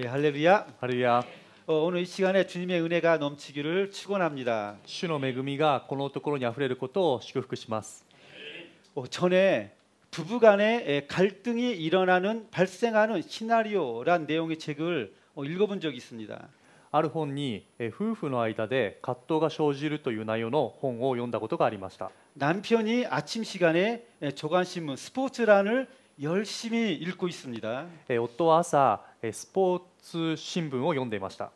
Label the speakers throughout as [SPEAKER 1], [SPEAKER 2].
[SPEAKER 1] 예, 할렐루야. 할렐루야. 어, 오늘 이 시간에 주님의 은혜가 넘치기를 축원합니다. 主の恵みがこのところにあふ레ることを祝福します 어, 전에 부부간의 예, 갈등이 일어나는 발생하는 시나리오란 내용의 책을 어, 읽어본 적이 있습니다. ある本にえー夫婦の間で葛藤が生じるという内容の本を読んだことがありました。 예,
[SPEAKER 2] 남편이 아침 시간에 예,
[SPEAKER 1] 조간신문 스포츠란을 열심히 읽고 있습니다.
[SPEAKER 2] 夫は朝スポーツ新聞を読んでいました。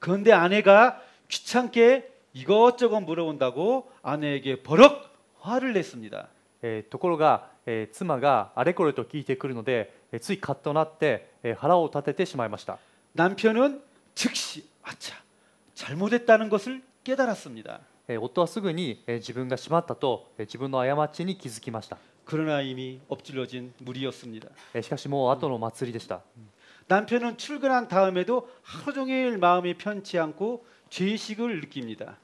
[SPEAKER 2] 그런데 아내가 귀찮게 이것저것 물어온다고 아내에게 버럭 화를 냈습니다.
[SPEAKER 1] ところが妻があれこれと聞いてくるのでついカッとなって腹を立ててしまいました 남편은 즉시 아차 잘못했다는 것을 깨달았습니다. 夫はすぐに自分がしまったと自分の過ちに気づきました。
[SPEAKER 2] 그러나 이미 엎질러진 물이었습니다. えーしかしもう後の祭でした 예, 뭐 음. 남편은 출근한 다음에도 하루 종일 마음이 편치 않고 죄의식을 느낍니다.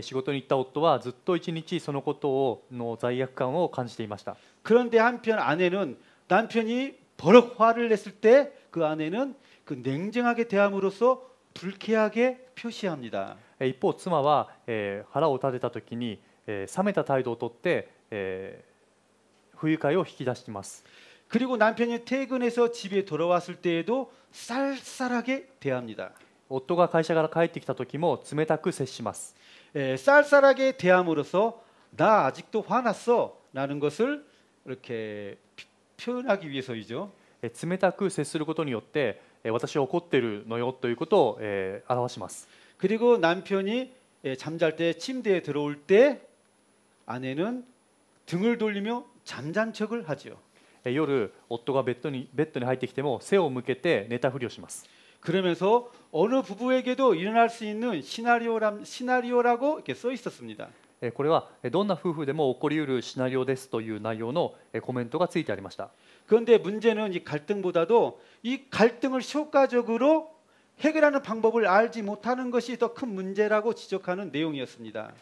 [SPEAKER 1] 仕事に行った夫はずっと一日そのことの罪悪感を感じていました 예,
[SPEAKER 2] 그런데 한편 아내는 남편이 버럭 화를 냈을 때그 아내는 그 냉정하게 대함으로써 불쾌하게 표시합니다.
[SPEAKER 1] 一方妻は腹を立てた時に冷めた態度をとって 예, 후유가요 히키다시마스. 그리고 남편이 퇴근해서 집에 돌아왔을 때에도
[SPEAKER 2] 쌀쌀하게
[SPEAKER 1] 대합니다. 오토가 회사から 帰ってきた時も冷たく接します. 쌀쌀하게 대함으로써 나 아직도 화났어라는 것을 이렇게 표현하기 위해서이죠. 冷たく接することによって私怒ってるのよということを表します 그리고 남편이 잠잘 때 침대에 들어올
[SPEAKER 2] 때 아내는 등을 돌리며 잠잔 척을 하죠.
[SPEAKER 1] 夜夫がベッドにベッドに入ってきても背を向けて寝たふりをします。 예, 그러면서 어느 부부에게도 일어날 수 있는 시나리오라 시나리오라고 이렇게 써 있었습니다. これはどんな夫婦でも起こりうるシナリオですという内容のコメントがついてありました.
[SPEAKER 2] 예, 예, 그런데 문제는 이 갈등보다도 이 갈등을 효과적으로 해결하는 방법을 알지 못하는 것이 더 큰 문제라고 지적하는
[SPEAKER 1] 내용이었습니다.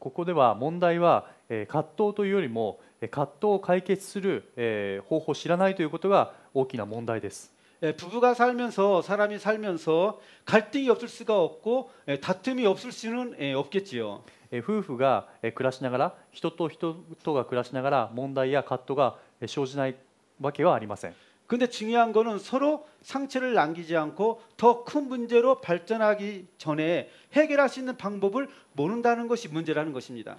[SPEAKER 1] ここでは問題は葛藤というよりも葛藤を解決する方法を知らないということが大きな問題です。부부가살면서사람이살면서갈등이없을수가없고다툼이없을수는없겠지요夫婦が暮らしながら人と人とが暮らしながら問題や葛藤が生じないわけはありません근데중요한거는서
[SPEAKER 2] 로상처를남기지않고더큰문제로발전하기전에해결할수있는방법을모른다는것이문제라는것입니다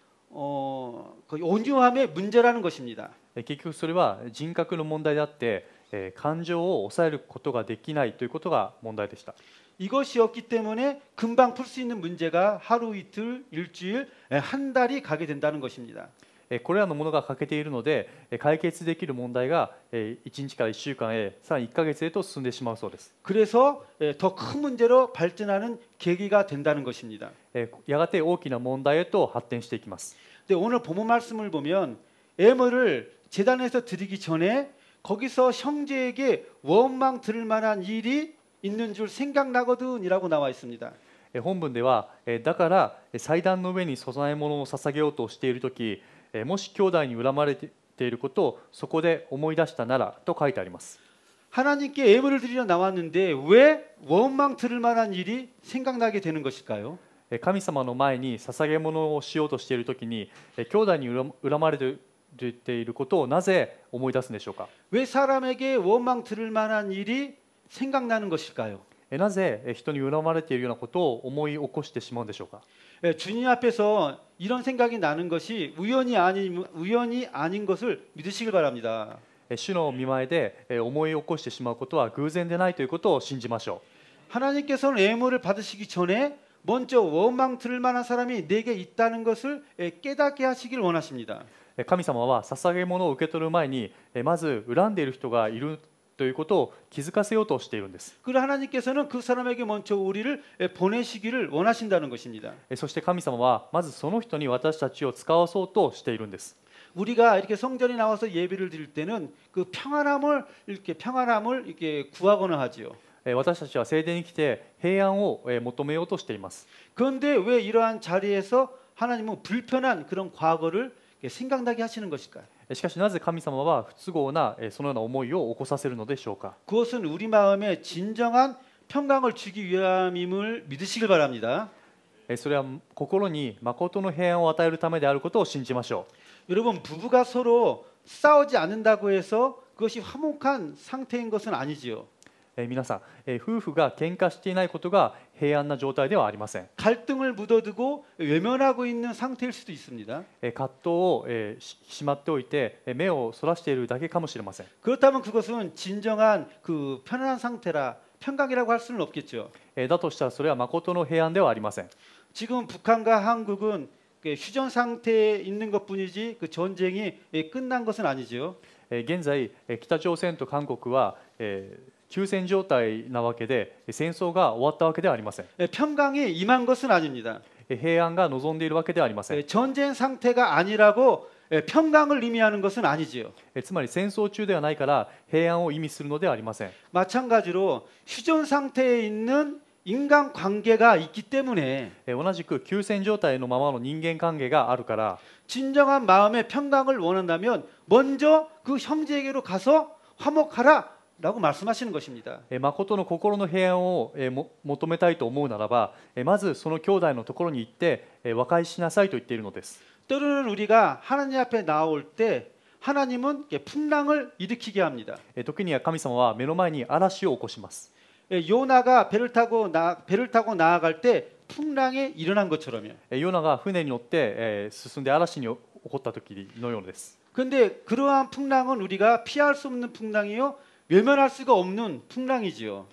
[SPEAKER 2] 어, 그 온유함의 문제라는 것입니다.
[SPEAKER 1] 結局それは人格の問題であって、えー、感情を抑えることができないということが問題でした。
[SPEAKER 2] 예, 예, 이것이 없기 때문에 금방 풀 수 있는 문제가 하루 이틀 일주일 예, 한 달이 가게 된다는 것입니다. これらのものが欠けているので
[SPEAKER 1] 解決できる問題が1日から1週間へさらに1か月へと進んでしまうそうです。やがて大き
[SPEAKER 2] な問題へと発展していきます。で、今늘본문말씀을보면애물을재단에서드리기전에거기서형제에게원망들을만한일이있는줄생각나거든이라고나와있습니다
[SPEAKER 1] 本文ではだから祭壇の上に供え物を捧げようとしている時もし兄弟に恨まれていることをそこで思い出したならと書いてあります。
[SPEAKER 2] 하나님께예물을드리러나왔는데
[SPEAKER 1] 왜원망들을만한일이생각나게되는것일까요神様の前に捧げ物をしようとしている時に兄弟に恨まれていることをなぜ思い出すんでしょうか
[SPEAKER 2] 왜사람에게원망들을만한일이생각나는것
[SPEAKER 1] 일까요なぜ人に恨まれているようなことを思い起こしてしまうんでしょうか주님앞에서 이런 생각이 나는 것이 우연이 아닌 우연이 아닌 것을 믿으시길 바랍니다. 主の見前で思い起こしてしまうことは偶然でないということを信じましょう。
[SPEAKER 2] 예, 예, 아, 하나님께서는 물을 받으시기 전에 먼저 원망 들을 만한 사람이 내게 있다는 것을 예, 깨닫게 하시길 원하십니다.
[SPEAKER 1] 神様は捧げ物を受け取る前にまず恨んでいる人がいるということを気づかせようとしているんです。そして神様は、まずその人に私たちを使わそうとしているんです。우리가이私たちは聖殿にを求めようとしています그런데왜이러한자리에
[SPEAKER 2] 서 예, 생각나게 하시는 것일까요? 그것은 우리 마음에 진정한
[SPEAKER 1] 평강을 주기 위함임을 믿으시길 바랍니다. 예, 여러분 부부가 서로 싸우지 않는다고 해서 그것이 화목한 상태인 것은 아니지요. えー、皆さん、えー、夫婦が喧嘩していないことが平安な状態ではありません。갈등을묻어두고외면하고있는상태일수도있습니 다。 えー、葛藤を、えー、ししまっておいて、目をそらしているだけかもしれません。그렇다면그것은진정한그편안한상태라편강이라고할수는없겠 죠。 えー、だとしたらそれは誠の平安ではありません。지금북한과한국은휴전상태에있는것뿐이지그전쟁이끝난것은아니지요現在北朝鮮と韓国は、えー休戦状態なわけで戦争が終わったわけではありません。평강平安が望んでいるわけではありません。전쟁상태가아니라고평강을의미하는것은아니지요つまり戦争中ではないから平安を意味するのではありません。마찬가지로휴전상태에있는인간관계가있기때문에同じく休戦状態のままの人間関係があるから。진정한마음의평강을원한다면먼저
[SPEAKER 2] 그형제에게로가서화목하라라고말씀하시는것입니다
[SPEAKER 1] 마코토의마음의平安を求めたいと思うならば、まずその兄弟のところに行って和解しなさいと言っているのです。
[SPEAKER 2] 때로는우리가하나님앞에나올때하나님은
[SPEAKER 1] 풍랑을일으키게합니다時には神様は目の前に嵐を起こします。요
[SPEAKER 2] 나가배를타고나배를타고나아갈때풍랑이
[SPEAKER 1] 일어난것처럼요요요나가船に乗って進んで嵐に起こった時のようです。
[SPEAKER 2] 근데그러한
[SPEAKER 1] 풍랑은우리가피할수없는풍랑이요 멸면할 수가 없는 풍랑이지요.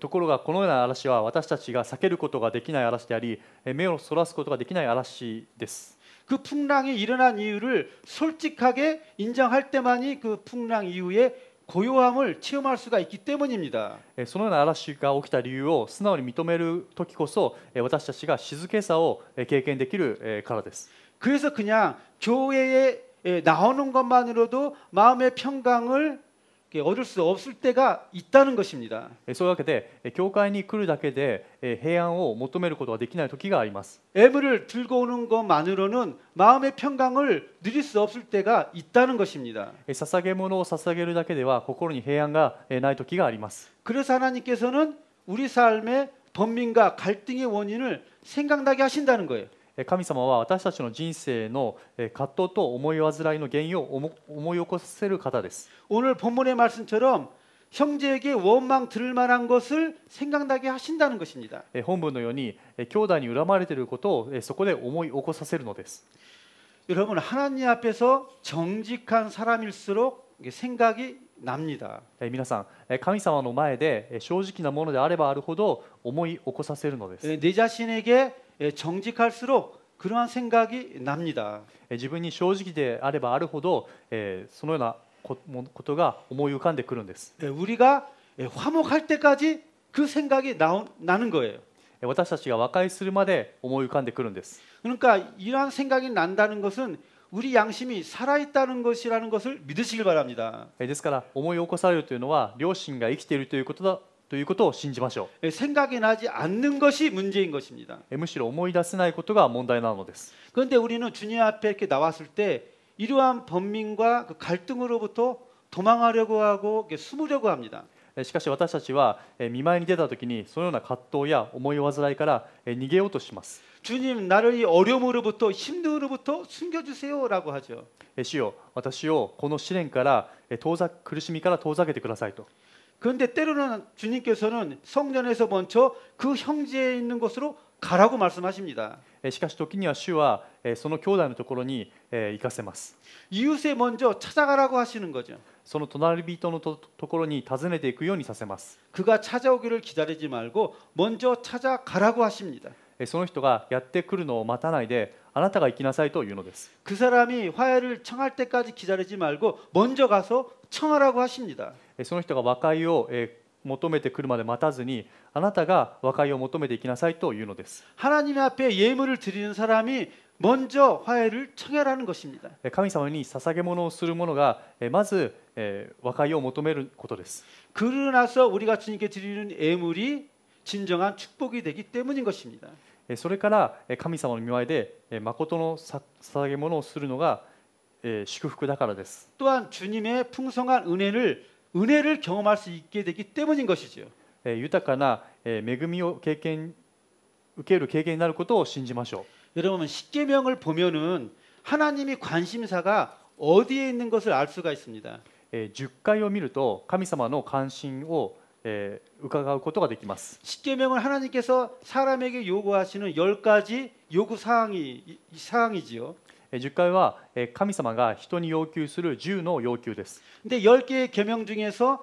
[SPEAKER 1] ところがこのような嵐は私たちが避けることができない嵐であり目をそらすことができない嵐です그
[SPEAKER 2] 풍랑이 일어난 이유를 솔직하게 인정할 때만이 그 풍랑 이후에 고요함을 체험할 수가 있기 때문입니다.
[SPEAKER 1] そのような嵐が起きた理由を素直に認める時こそ私たちが静けさを経験できるからです
[SPEAKER 2] 그래서 그냥 교회에 나오는 것만으로도 마음의 평강을 예, 얻을 수 없을 때가 있다는 것입니다. そう을 들고 오는 것만으로는 마음의 평강을 누릴 수 없을 때가 있다는 것입니다. 예,
[SPEAKER 1] 예,
[SPEAKER 2] 그래서 하나님께서는 우리 삶의 번민과 갈등의 원인을 생각나게 하신다는 거예요. 神
[SPEAKER 1] 様は私たちの人生の葛藤と思い患いの原因を思い起こさせ
[SPEAKER 2] る方です。本文
[SPEAKER 1] のように兄弟に恨まれていることをそこで思い起こさせるのです。皆さん、神様の前で正直なものであればあるほど思い起こさせるのです。정직할수록그러한생각이납니다自分に正直であればあるほど、えそのようなことが思い浮かんでくるんです。우리가화목할때까지그
[SPEAKER 2] 생각이나는거예요私たちが和解するまで思い浮かんでくるんです。그러니까이러한생각이난다는것은우리양심이살아있다는것이라는것을믿으시
[SPEAKER 1] 길바랍니다ですから思い起こされるというのは両親が生きているということだということを信じましょう。むしろ思い出せないことが問題なの
[SPEAKER 2] です。で、우리는주님앞에이렇게나왔을때이러한범민과갈등으로부터도망하려고하고숨으려고합니다しかし私たちは見舞いに出た
[SPEAKER 1] ときにそのような葛藤や思い煩いから逃げようとします。主님나를이어려움으로부터힘듦으로부터숨겨주세요라고하죠主よ私をこの試練から遠ざ苦しみから遠ざけてくださいと。 그런데 때로는 주님께서는 성전에서 먼저 그 형제에 있는 곳으로 가라고 말씀하십니다. しかし時には主はその兄弟のところに行かせます。이웃에 예, 예, 예, 먼저 찾아가라고 하시는 거죠. その隣人のところに訪ねていくようにさせます。 그 그가 찾아오기를 기다리지 말고 먼저 찾아가라고 하십니다. その人がやってくるのを待たないであなたが行きなさいというのです。그 사람이
[SPEAKER 2] 화해를 청할 때까지 기다리지 말고 먼저 가서 청하라고 하십니다.
[SPEAKER 1] その人が和解を求め
[SPEAKER 2] てくるまで待たずに
[SPEAKER 1] あなたが和解を求めていきなさいというのです。神様に捧げ物をする者がまず和解を求めることです。それから神様の見舞いで誠の捧げ物をするのが祝福だからです。
[SPEAKER 2] 또한주님의풍성한은혜를 은혜를 경험할 수 있게 되기 때문인 것이지요.
[SPEAKER 1] 豊かな恵みを経験受ける経験になることを信じましょう。여러분 예, 예, 십계명을 보면은 하나님이 관심사가 어디에 있는 것을 알 수가 있습니다. 10回を見ると神様の関心を伺うことができます. 예,
[SPEAKER 2] 십계명은 하나님께서 사람에게 요구하시는 10가지 요구 사항이
[SPEAKER 1] 사항이지요. 10回は神様が人に要求する10の要求です。で、10개의계명중에서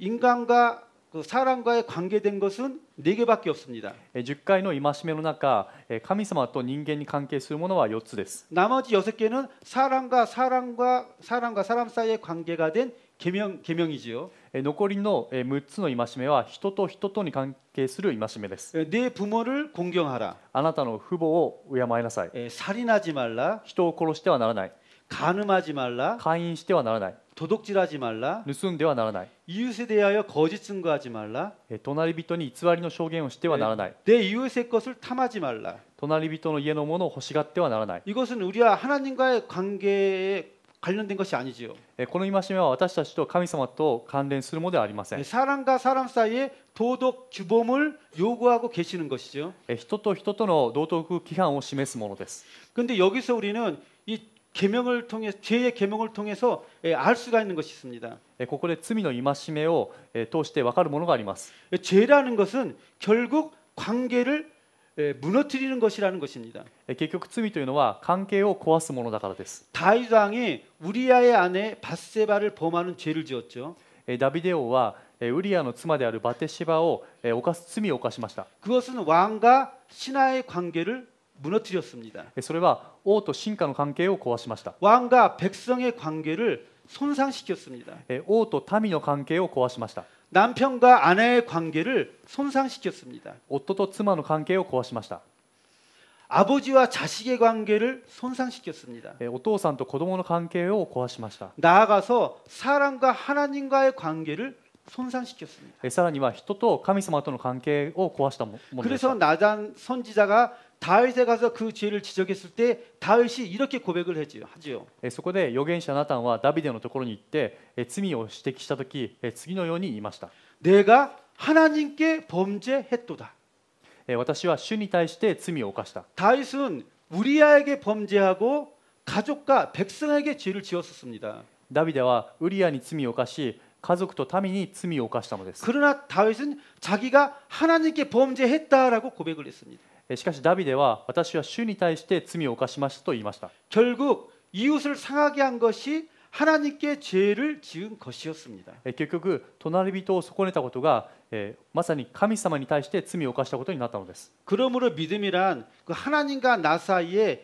[SPEAKER 1] 인간과그사람과의관계된것은4개밖에없습니다10回の戒めの中、神様と人間に関係するものは4つです。
[SPEAKER 2] 나머지6개는사람과사람과사람과사람사이의관
[SPEAKER 1] 계가된계명계명이지요残りの6つの戒めは人と人とに関係する戒めです。내부모를공경하라あなたの父母を敬いなさい。살인하지말라人を殺してはならない。가늠하지말라会員してはならない。도둑질하지말라盗んではならない。이웃에대하여거짓증거하지말라隣人に偽りの証言をしてはならない。で、이웃의것을탐하지말라隣人の家のものを欲しがってはならない。이것은우리와하나님과의관계에 관련된 것이 아니지요. この戒めは私たち 예, 예, 사람과 사람 사이의 도덕 규범을 요구하고 계시는 것이죠. 人と人との道徳規範を示すものです。 예, 근데 여기서 우리는 이 계명을 통해 죄의 계명을 통해서 알 수가 있는 것이 있습니다. ここで罪の戒めを通してわかるものがあります。죄라는 것은 결국 관계를 무너뜨리는것이라는것입니다結局罪というのは関係を壊すものだからです。다윗왕이우리아의아내바세바를범하는죄를지었죠ダビデ王はウリアの妻であるバテシバを犯す罪を犯しました。
[SPEAKER 2] 그것은왕과신하의관계를무너뜨렸습니다そ
[SPEAKER 1] れは王と神下の関係を壊しました。왕과백성의관계를손상시켰습니다王と民の関係を壊しました。 남편과 아내의 관계를 손상시켰습니다. 오토토 츠마노 관계를 고아시마시다. 아버지와 자식의 관계를 손상시켰습니다. 예, 오토산도 고도모노 관계를 고아시마시다. 나아가서
[SPEAKER 2] 사람과 하나님과의 관계를 손상시켰습니다.
[SPEAKER 1] 예, 사람이와 히토토 카미사마토노
[SPEAKER 2] 관계를 고아시다. 그래서 나단 선지자가 다윗에가서그죄를지적했을때다윗이이렇게고백을했지요하
[SPEAKER 1] 지요そこで預言者ナタンはダビデところに行って罪を指摘した時次のように言いました내가하나님께범
[SPEAKER 2] 죄했도다私は主に対して
[SPEAKER 1] 罪を犯した
[SPEAKER 2] 다윗은우리아에게범죄하고가족과백성에게죄를지었었습니다ダビデはウ
[SPEAKER 1] リアに罪を犯し家族と民に罪を犯したのです。그러나다윗은자기가
[SPEAKER 2] 하나님께범죄했다라고고백을했습니다
[SPEAKER 1] しかしダビデは私は主に対して罪を犯しましたと言いました
[SPEAKER 2] 結局、이웃을상하게한것이하나님께죄를
[SPEAKER 1] 지은것이었습니다結局隣人を損ねたことが、えまさに神様
[SPEAKER 2] に対して罪を犯したことになったのです그러므로믿음이란그하나님과나사이의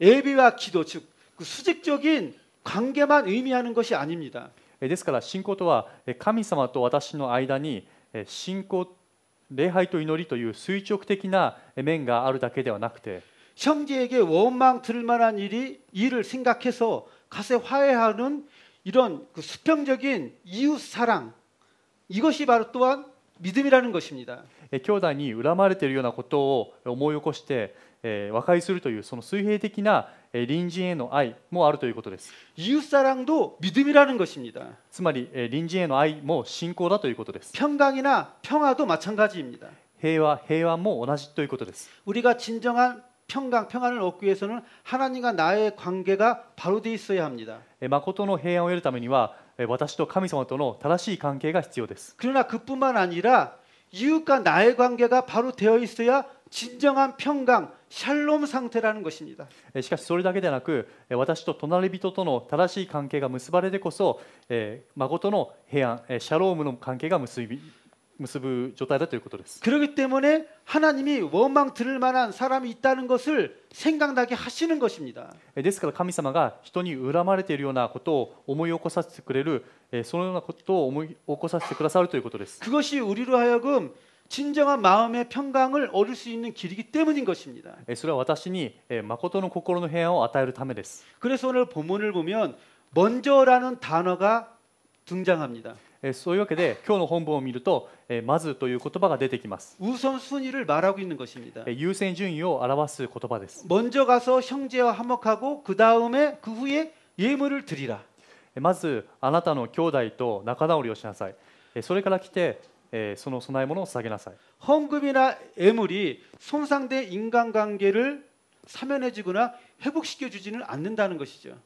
[SPEAKER 2] 예비와기도즉그수직적인관계만의미하는것이아닙니다
[SPEAKER 1] ですから信仰とは神様と私の間に信仰礼拝と祈りという垂直的な面があるだけではなくて
[SPEAKER 2] 형제에게원망들만한일이일을생각해서가세화해하는이런그수평적인이웃사랑이것이바로또한믿음이라는것입니다
[SPEAKER 1] 兄弟に恨まれているようなことを思い起こしてえ和解するというその水平的な隣人への愛もあるということです。이웃사랑도믿음이라는것입니 다。 つまり隣人への愛も信仰だということです。
[SPEAKER 2] 평강이나평화도마찬가지입니 다。
[SPEAKER 1] 平和平和も同じということです。
[SPEAKER 2] 우리가진정한평강평안을얻기위해서는하나님과나의관계가바로있어야합니다
[SPEAKER 1] 誠の平安を得るためには
[SPEAKER 2] 私と神様との正しい関係
[SPEAKER 1] が必要です。
[SPEAKER 2] 그러나그뿐만아니라이웃과나의관계가바로되어있어야 진정한 평강, 샬롬 상태라는 것입니다.
[SPEAKER 1] しかしそれだけでなく私と隣人との正しい関係が結ばれてこそ誠の平安シャロームの関係が結び
[SPEAKER 2] 그렇기 때문에 하나님이 원망 들을 만한 사람이 있다는 것을 생각나게 하시는 것입니다.
[SPEAKER 1] ですから神様が人に恨まれているようなことを思い起こさせてくれるそのようなことを思い起こさせてくださるということです。그것이
[SPEAKER 2] 우리로 하여금 진정한 마음의 평강을 얻을 수 있는 길이기 때문인 것입니다.
[SPEAKER 1] それは私に誠の心の平安を与えるためです. 예, 그래서 오늘 본문을 보면 먼저라는 단어가 등장합니다. そういうわけで今日の本文を見るとまずという言葉が出てきます 예, 예, 우선순위를 말하고 있는 것입니다. 優先順位を表す言葉です 먼저 가서 형제와 화목하고 그 다음에 그 후에 예물을 드리라. まずあなたの兄弟と仲直りをしなさいそれから来て えその供え物を捧げなさい本금이나
[SPEAKER 2] 예물이 손상된 인간관계를 사면해주거나 회복시켜 주지는 않는다는 것이죠.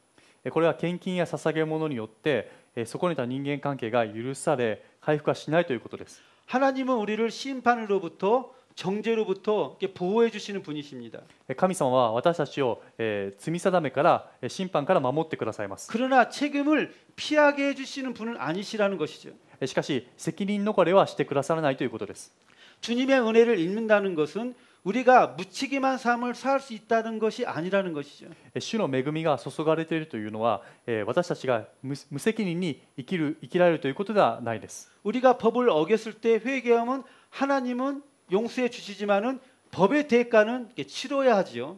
[SPEAKER 1] これは献金や捧げ物によってそこにいた人間関係が許され回復はしないということです。 예, 예,
[SPEAKER 2] 하나님은 우리를 심판으로부터 정죄로부터 보호해 주시는 분이십니다.
[SPEAKER 1] 神様は私たちを罪定めから審判から守ってくださいます. 예,
[SPEAKER 2] 그러나 책임을 피하게 해 주시는
[SPEAKER 1] 분은 아니시라는 것이죠. しかし責任逃れはしてくださらないということです。主님
[SPEAKER 2] 의은혜を잃는다는것은우리가무책임한삶을살수있다는것이아니라는것이죠
[SPEAKER 1] 主の恵みが注がれているというのは、え私たちが無責任に生きる生きられるということではないです。우리가법을어겼을때회개하면하나님은용서해주시지만은법의대가는치러야하지요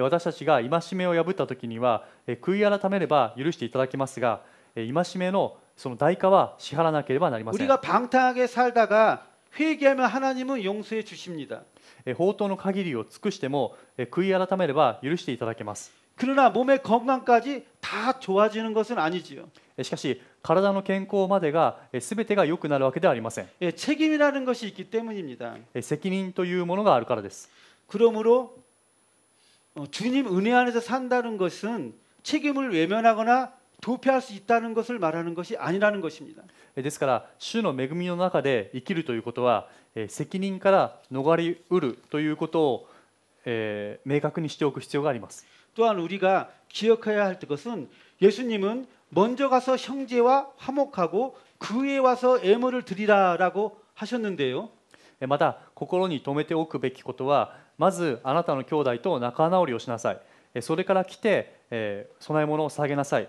[SPEAKER 1] 私たちが戒めを破った時には悔い改めれば許していただきますが戒めのその代価は支払わなければなりません。우리가
[SPEAKER 2] 방탕하게살다가회개하면하나님은용서해주십니 다。
[SPEAKER 1] 法当の限りを尽くしても悔い改めれば許していただけます。그러나몸의건강까지다좋아지는것은아니지요しかし体の健康までが全てが良くなるわけではありません。
[SPEAKER 2] 責任というものがあるからです。그러므로주님은혜안에서산다는것은책임을외면하거나부패할수있다는것을말하는것이아니라는것입니다
[SPEAKER 1] ですから主の恵みの中で生きるということは責任から逃れうるということを明確にしておく必要があります
[SPEAKER 2] 또한우리가기억해야할것은예수님은먼저가서형제와화목하고그에와서애물을드리라라고하셨는데요また
[SPEAKER 1] 心に留めておくべきことはまずあなたの兄弟と仲直りをしなさいそれから来て、備え物を下げなさい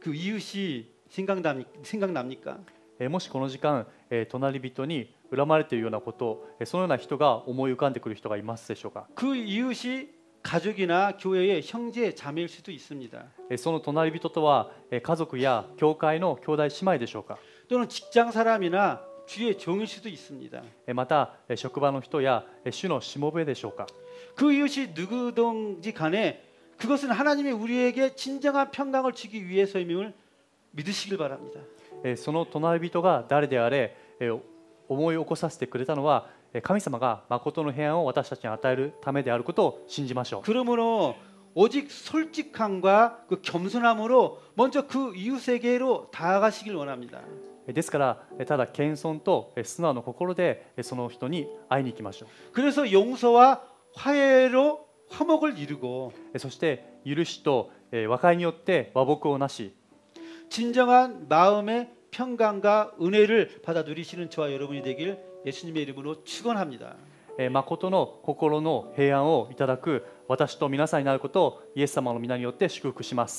[SPEAKER 1] 그이웃이생각납생각납니까もしこの時間、隣人に恨まれているようなこと、そのような人が思い浮かんでくる人がいますでしょうか？
[SPEAKER 2] 그이웃이가족이나교회의형제자매일수도있습니다
[SPEAKER 1] その隣人とは家族や教会の兄弟姉妹でしょうか？또는직장사람이나주의종일수도있습니다また職場の人や主
[SPEAKER 2] のしもべでしょうか？그이웃이누구든지간에 그것은 하나님이 우리에게 진정한 평강을 주기 위해서임을 믿으시길 바랍니다.
[SPEAKER 1] その隣人が誰であれ思い起こさせてくれたのは神様が誠の平安を私たちに与えるためであることを信じましょう 그러므로 오직 솔직함과 그 겸손함으로 먼저 그 이웃 세계로 다가가시길 원합니다. ですからただ謙遜と素直な心でその人に会いに行きましょう。그래서용서와화해로 화목을 이루고
[SPEAKER 2] そして許しと和解によって和睦をなし 진정한 마음의 평강과 은혜를 받아 누리시는 저와 여러분이 되길 예수님의 이름으로 축원합니다.
[SPEAKER 1] 誠の心の平安をいただく私と皆さんになることをイエス様の皆によって祝福します。